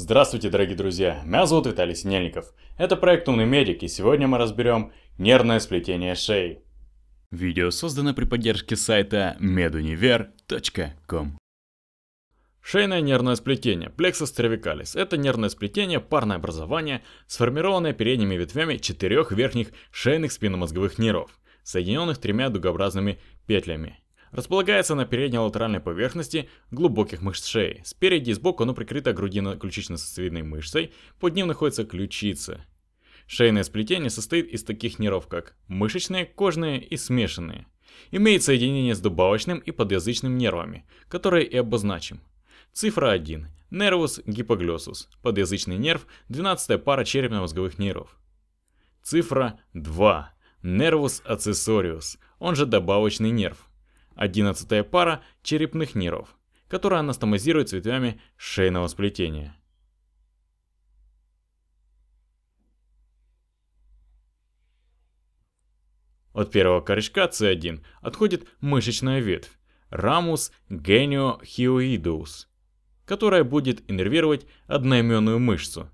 Здравствуйте, дорогие друзья! Меня зовут Виталий Синельников. Это проект «Умный медик» и сегодня мы разберем нервное сплетение шеи. Видео создано при поддержке сайта meduniver.com Шейное нервное сплетение, plexus cervicalis, это нервное сплетение, парное образование, сформированное передними ветвями четырех верхних шейных спинномозговых нервов, соединенных тремя дугообразными петлями Располагается на передней латеральной поверхности глубоких мышц шеи. Спереди и сбоку оно прикрыто грудино-ключично-сосцевидной мышцей, под ним находится ключица. Шейное сплетение состоит из таких нервов, как мышечные, кожные и смешанные. Имеет соединение с добавочным и подъязычным нервами, которые и обозначим. Цифра 1. Нервус гипоглиосус. Подъязычный нерв, 12 пара черепно-мозговых нервов. Цифра 2. Нервус аксессориус, он же добавочный нерв. Одиннадцатая пара черепных нервов, которая анастомозирует цветами шейного сплетения. От первого корешка C1 отходит мышечная ветвь Ramus geniohyoideus, которая будет иннервировать одноименную мышцу,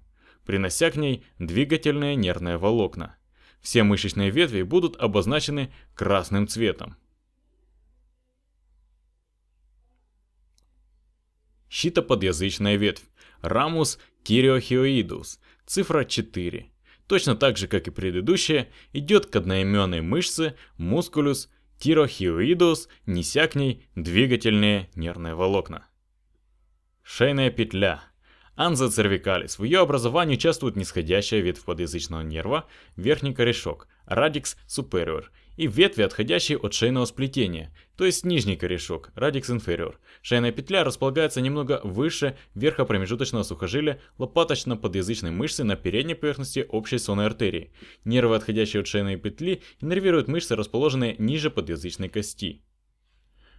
принося к ней двигательные нервные волокна. Все мышечные ветви будут обозначены красным цветом. щитоподъязычная ветвь, Рамус. thyreohyoidus, цифра 4. Точно так же, как и предыдущая, идет к одноименной мышце мускулюс тирохиоидус, неся к ней двигательные нервные волокна. Шейная петля. Анза цервикалис. В ее образовании участвует нисходящая ветвь подъязычного нерва, верхний корешок, радикс супериор и ветви, отходящие от шейного сплетения, то есть нижний корешок, radix inferior. Шейная петля располагается немного выше верха промежуточного сухожилия лопаточно-подъязычной мышцы на передней поверхности общей сонной артерии. Нервы, отходящие от шейной петли, иннервируют мышцы, расположенные ниже подъязычной кости.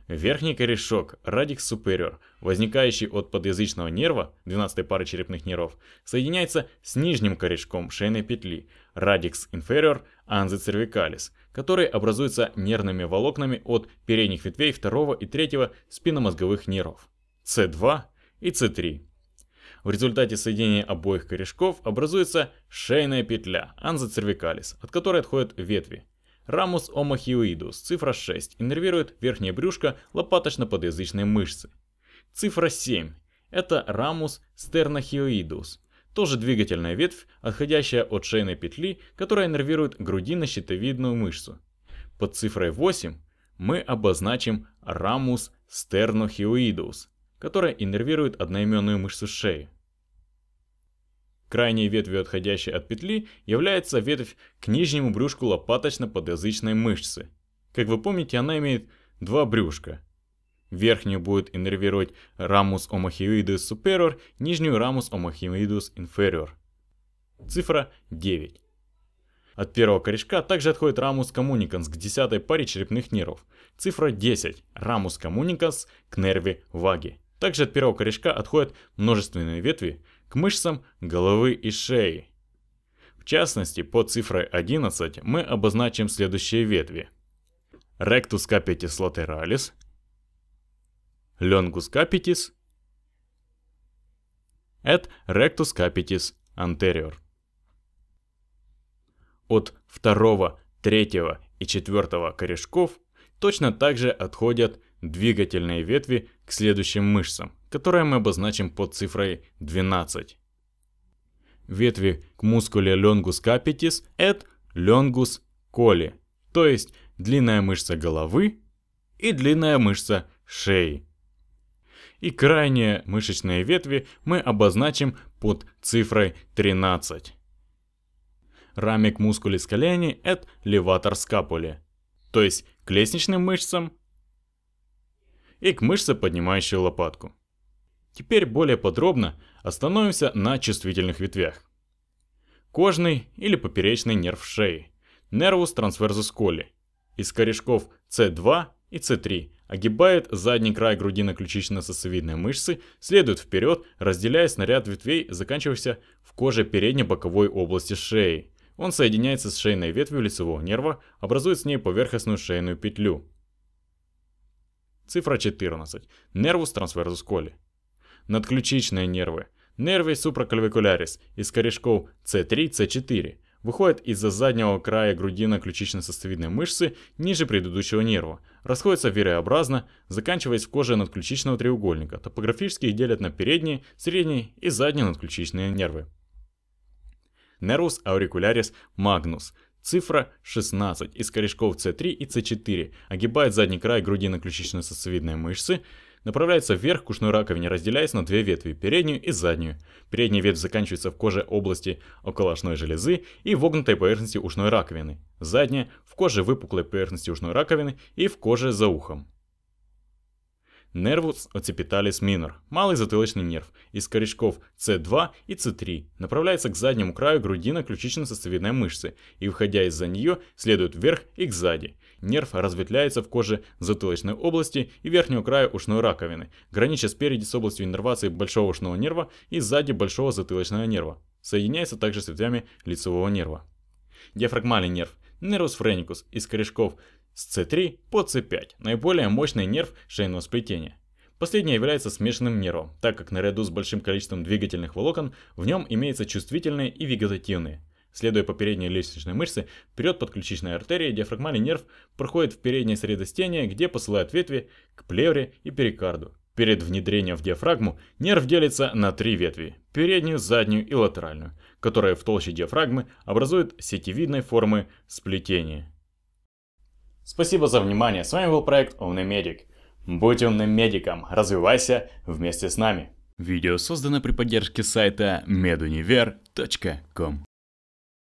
Верхний корешок, radix superior, возникающий от подъязычного нерва, 12 пары черепных нервов, соединяется с нижним корешком шейной петли, radix inferior анзоцервикалис, который образуется нервными волокнами от передних ветвей второго и третьего спинномозговых нервов, С2 и С3. В результате соединения обоих корешков образуется шейная петля анзоцервикалис, от которой отходят ветви. Рамус омахиоидус, цифра 6, иннервирует верхнее брюшко лопаточно-подъязычной мышцы. Цифра 7 – это рамус стернохиоидус, тоже двигательная ветвь, отходящая от шейной петли, которая иннервирует грудино-щитовидную мышцу. Под цифрой 8 мы обозначим рамус стернохиоидус, которая иннервирует одноименную мышцу шеи. Крайней ветвью, отходящей от петли, является ветвь к нижнему брюшку лопаточно-подъязычной мышцы. Как вы помните, она имеет два брюшка. Верхнюю будет иннервировать рамус homohyoidus superior, нижнюю рамус homohyoidus inferior. Цифра 9. От первого корешка также отходит рамус коммуниканс к десятой паре черепных нервов. Цифра 10. Рамус коммуниканс к нерве ваги. Также от первого корешка отходят множественные ветви к мышцам головы и шеи. В частности, по цифре 11 мы обозначим следующие ветви. Rectus capitis lateralis, Longus капитис, et rectus capitis anterior. От второго, третьего и четвертого корешков точно также отходят двигательные ветви к следующим мышцам, которые мы обозначим под цифрой 12. Ветви к мускуле longus капитис, et longus коли, то есть длинная мышца головы и длинная мышца шеи и крайние мышечные ветви мы обозначим под цифрой 13. Рамик мускулис колени – это леватор скапули, то есть к лестничным мышцам и к мышце, поднимающей лопатку. Теперь более подробно остановимся на чувствительных ветвях. Кожный или поперечный нерв шеи – нервус трансверсус коли, из корешков c 2 и С3, огибает задний край груди на ключично-сосовидной мышцы, следует вперед, разделяя снаряд ветвей, заканчивающихся в коже передней боковой области шеи. Он соединяется с шейной ветвью лицевого нерва, образует с ней поверхностную шейную петлю. Цифра 14. Нервус трансверсус коли. Надключичные нервы. Нерви supraclavicularis из корешков С3, С4 выходит из-за заднего края грудино-ключично-сосцевидной мышцы ниже предыдущего нерва, расходится верообразно, заканчиваясь в коже надключичного треугольника, топографически их делят на передние, средние и задние надключичные нервы. Nervus auricularis magnus – Цифра 16 из корешков c 3 и c 4 огибает задний край грудино-ключично-сосцевидной мышцы, направляется вверх к ушной раковине, разделяясь на две ветви, переднюю и заднюю. Передняя ветвь заканчивается в коже области околошной железы и вогнутой поверхности ушной раковины. Задняя – в коже выпуклой поверхности ушной раковины и в коже за ухом. Нервус оцепиталис минор, малый затылочный нерв, из корешков С2 и С3, направляется к заднему краю грудина ключично-сосцевидной мышцы и, выходя из-за нее, следует вверх и кзади. Нерв разветвляется в коже затылочной области и верхнего края ушной раковины, гранича спереди с областью иннервации большого ушного нерва и сзади большого затылочного нерва. Соединяется также с ветвями лицевого нерва. Диафрагмальный нерв – нервус френикус из корешков с C3 по C5, наиболее мощный нерв шейного сплетения. Последний является смешанным нервом, так как наряду с большим количеством двигательных волокон в нем имеются чувствительные и вегетативные. Следуя по передней лестничной мышце, вперед подключичной артерии диафрагмальный нерв проходит в переднее средостение, где посылает ветви к плевре и перикарду. Перед внедрением в диафрагму нерв делится на три ветви – переднюю, заднюю и латеральную, которая в толще диафрагмы образует сетевидной формы сплетение. Спасибо за внимание. С вами был проект Умный Медик. Будь умным медиком, развивайся вместе с нами. Видео создано при поддержке сайта medunivер.com.